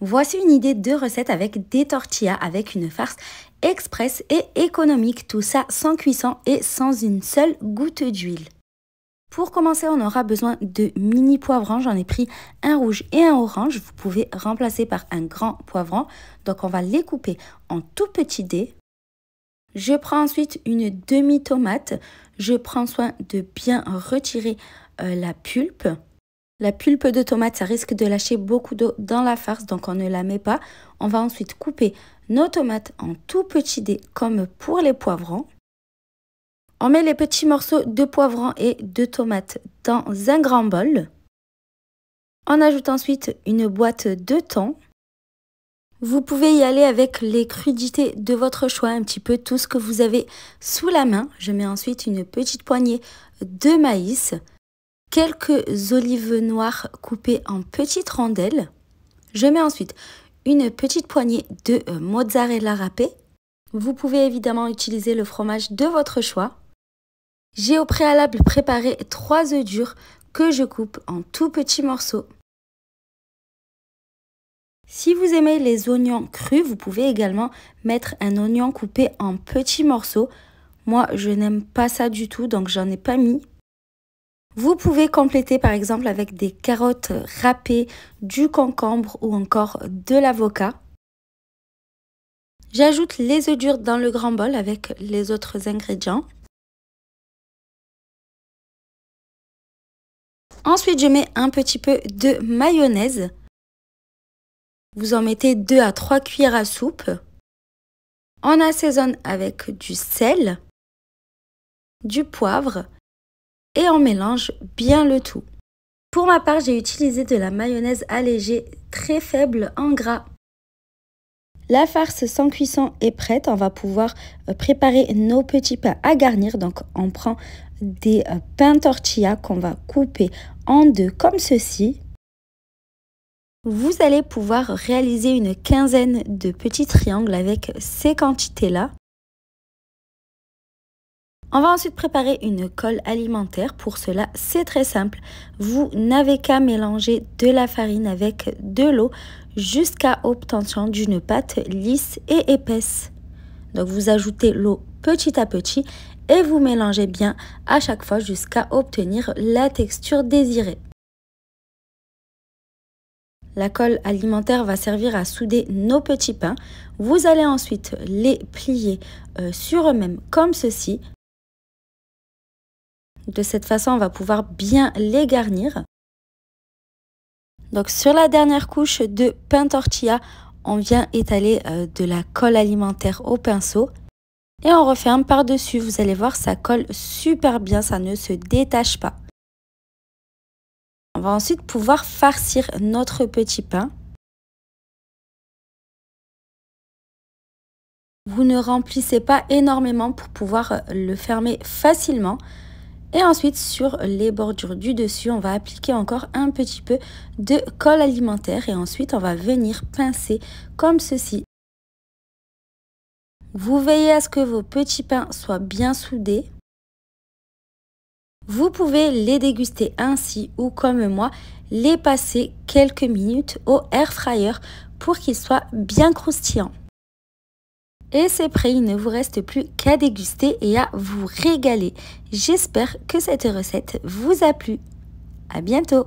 Voici une idée de recette avec des tortillas avec une farce express et économique, tout ça sans cuisson et sans une seule goutte d'huile. Pour commencer, on aura besoin de mini poivrons. J'en ai pris un rouge et un orange. Vous pouvez remplacer par un grand poivron. Donc on va les couper en tout petits dés. Je prends ensuite une demi-tomate. Je prends soin de bien retirer euh, la pulpe. La pulpe de tomate, ça risque de lâcher beaucoup d'eau dans la farce, donc on ne la met pas. On va ensuite couper nos tomates en tout petits dés, comme pour les poivrons. On met les petits morceaux de poivrons et de tomates dans un grand bol. On ajoute ensuite une boîte de thon. Vous pouvez y aller avec les crudités de votre choix, un petit peu tout ce que vous avez sous la main. Je mets ensuite une petite poignée de maïs quelques olives noires coupées en petites rondelles. Je mets ensuite une petite poignée de euh, mozzarella râpée. Vous pouvez évidemment utiliser le fromage de votre choix. J'ai au préalable préparé trois œufs durs que je coupe en tout petits morceaux. Si vous aimez les oignons crus, vous pouvez également mettre un oignon coupé en petits morceaux. Moi, je n'aime pas ça du tout, donc j'en ai pas mis. Vous pouvez compléter par exemple avec des carottes râpées, du concombre ou encore de l'avocat. J'ajoute les œufs durs dans le grand bol avec les autres ingrédients. Ensuite, je mets un petit peu de mayonnaise. Vous en mettez 2 à 3 cuillères à soupe. On assaisonne avec du sel, du poivre et on mélange bien le tout. Pour ma part, j'ai utilisé de la mayonnaise allégée très faible en gras. La farce sans cuisson est prête, on va pouvoir euh, préparer nos petits pains à garnir. Donc on prend des euh, pains tortillas qu'on va couper en deux comme ceci. Vous allez pouvoir réaliser une quinzaine de petits triangles avec ces quantités-là. On va ensuite préparer une colle alimentaire. Pour cela, c'est très simple. Vous n'avez qu'à mélanger de la farine avec de l'eau jusqu'à obtention d'une pâte lisse et épaisse. Donc vous ajoutez l'eau petit à petit et vous mélangez bien à chaque fois jusqu'à obtenir la texture désirée. La colle alimentaire va servir à souder nos petits pains. Vous allez ensuite les plier euh, sur eux-mêmes comme ceci de cette façon, on va pouvoir bien les garnir. Donc sur la dernière couche de pain tortilla, on vient étaler euh, de la colle alimentaire au pinceau et on referme par-dessus. Vous allez voir, ça colle super bien, ça ne se détache pas. On va ensuite pouvoir farcir notre petit pain. Vous ne remplissez pas énormément pour pouvoir euh, le fermer facilement. Et ensuite, sur les bordures du dessus, on va appliquer encore un petit peu de colle alimentaire et ensuite, on va venir pincer comme ceci. Vous veillez à ce que vos petits pains soient bien soudés. Vous pouvez les déguster ainsi ou comme moi, les passer quelques minutes au air fryer pour qu'ils soient bien croustillants. Et c'est prêt, il ne vous reste plus qu'à déguster et à vous régaler. J'espère que cette recette vous a plu. À bientôt